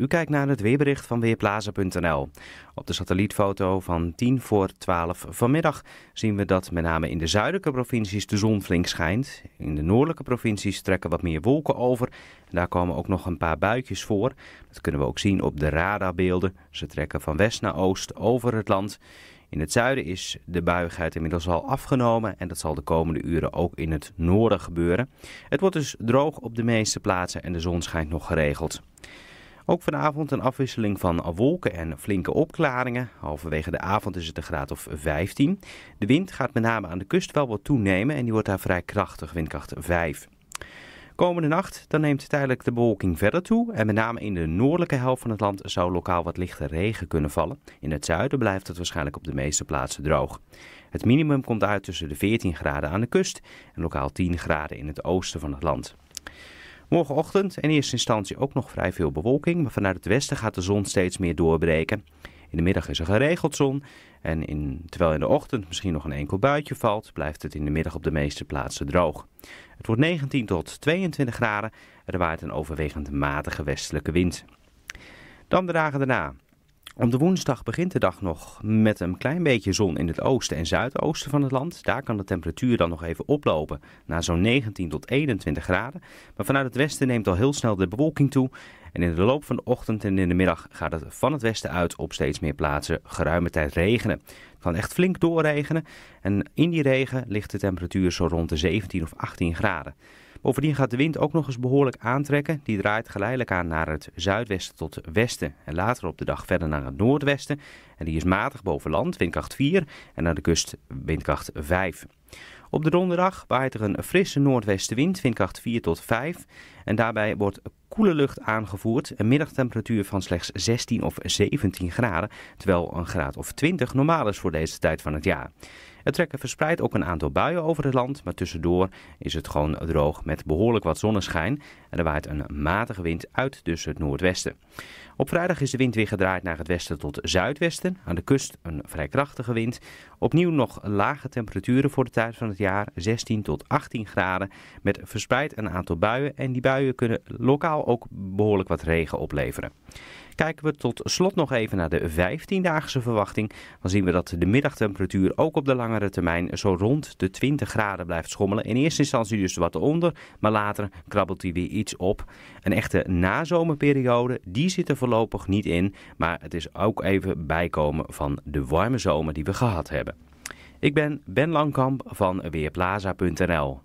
U kijkt naar het weerbericht van Weerplaza.nl. Op de satellietfoto van 10 voor 12 vanmiddag zien we dat met name in de zuidelijke provincies de zon flink schijnt. In de noordelijke provincies trekken wat meer wolken over. Daar komen ook nog een paar buitjes voor. Dat kunnen we ook zien op de radarbeelden. Ze trekken van west naar oost over het land. In het zuiden is de buigheid inmiddels al afgenomen en dat zal de komende uren ook in het noorden gebeuren. Het wordt dus droog op de meeste plaatsen en de zon schijnt nog geregeld. Ook vanavond een afwisseling van wolken en flinke opklaringen. Halverwege de avond is het een graad of 15. De wind gaat met name aan de kust wel wat toenemen en die wordt daar vrij krachtig, windkracht 5. Komende nacht dan neemt tijdelijk de bewolking verder toe en met name in de noordelijke helft van het land zou lokaal wat lichte regen kunnen vallen. In het zuiden blijft het waarschijnlijk op de meeste plaatsen droog. Het minimum komt uit tussen de 14 graden aan de kust en lokaal 10 graden in het oosten van het land. Morgenochtend in eerste instantie ook nog vrij veel bewolking, maar vanuit het westen gaat de zon steeds meer doorbreken. In de middag is er geregeld zon en in, terwijl in de ochtend misschien nog een enkel buitje valt, blijft het in de middag op de meeste plaatsen droog. Het wordt 19 tot 22 graden en er waait een overwegend matige westelijke wind. Dan de dagen daarna. Op de woensdag begint de dag nog met een klein beetje zon in het oosten en zuidoosten van het land. Daar kan de temperatuur dan nog even oplopen naar zo'n 19 tot 21 graden. Maar vanuit het westen neemt al heel snel de bewolking toe. En in de loop van de ochtend en in de middag gaat het van het westen uit op steeds meer plaatsen geruime tijd regenen. Het kan echt flink doorregenen. En in die regen ligt de temperatuur zo rond de 17 of 18 graden. Bovendien gaat de wind ook nog eens behoorlijk aantrekken. Die draait geleidelijk aan naar het zuidwesten tot westen. En later op de dag verder naar het noordwesten. En die is matig boven land, windkracht 4. En naar de kust windkracht 5. Op de donderdag waait er een frisse noordwestenwind, windkracht 4 tot 5. En daarbij wordt koele lucht aangevoerd, een middagtemperatuur van slechts 16 of 17 graden, terwijl een graad of 20 normaal is voor deze tijd van het jaar. Er trekken verspreid ook een aantal buien over het land, maar tussendoor is het gewoon droog met behoorlijk wat zonneschijn. En er waait een matige wind uit, dus het noordwesten. Op vrijdag is de wind weer gedraaid naar het westen tot zuidwesten. Aan de kust een vrij krachtige wind. Opnieuw nog lage temperaturen voor de tijd van het jaar, 16 tot 18 graden, met verspreid een aantal buien. En die buien kunnen lokaal ook behoorlijk wat regen opleveren. Kijken we tot slot nog even naar de 15-daagse verwachting, dan zien we dat de middagtemperatuur ook op de langere termijn zo rond de 20 graden blijft schommelen. In eerste instantie dus wat onder, maar later krabbelt die weer iets op. Een echte nazomerperiode, die zit er voorlopig niet in, maar het is ook even bijkomen van de warme zomer die we gehad hebben. Ik ben Ben Langkamp van Weerplaza.nl.